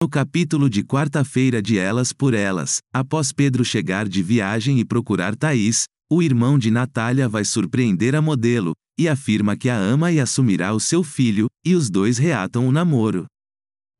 No capítulo de quarta-feira de Elas por Elas, após Pedro chegar de viagem e procurar Thaís, o irmão de Natália vai surpreender a modelo e afirma que a ama e assumirá o seu filho, e os dois reatam o namoro.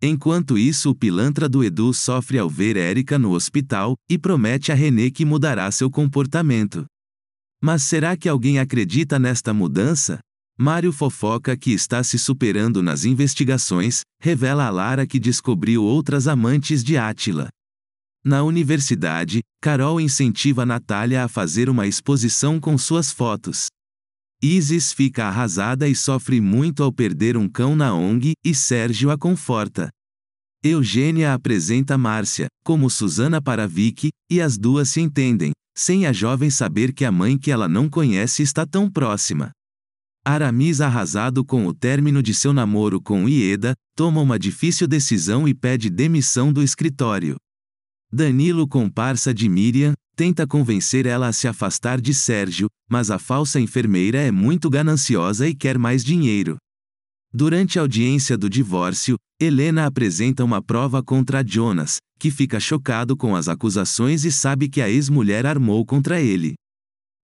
Enquanto isso, o pilantra do Edu sofre ao ver Érica no hospital e promete a René que mudará seu comportamento. Mas será que alguém acredita nesta mudança? Mário fofoca que está se superando nas investigações, revela a Lara que descobriu outras amantes de Átila. Na universidade, Carol incentiva Natália a fazer uma exposição com suas fotos. Isis fica arrasada e sofre muito ao perder um cão na ONG, e Sérgio a conforta. Eugênia apresenta Márcia, como Susana para Vicky, e as duas se entendem, sem a jovem saber que a mãe que ela não conhece está tão próxima. Aramis, arrasado com o término de seu namoro com Ieda, toma uma difícil decisão e pede demissão do escritório. Danilo, comparsa de Miriam, tenta convencer ela a se afastar de Sérgio, mas a falsa enfermeira é muito gananciosa e quer mais dinheiro. Durante a audiência do divórcio, Helena apresenta uma prova contra Jonas, que fica chocado com as acusações e sabe que a ex-mulher armou contra ele.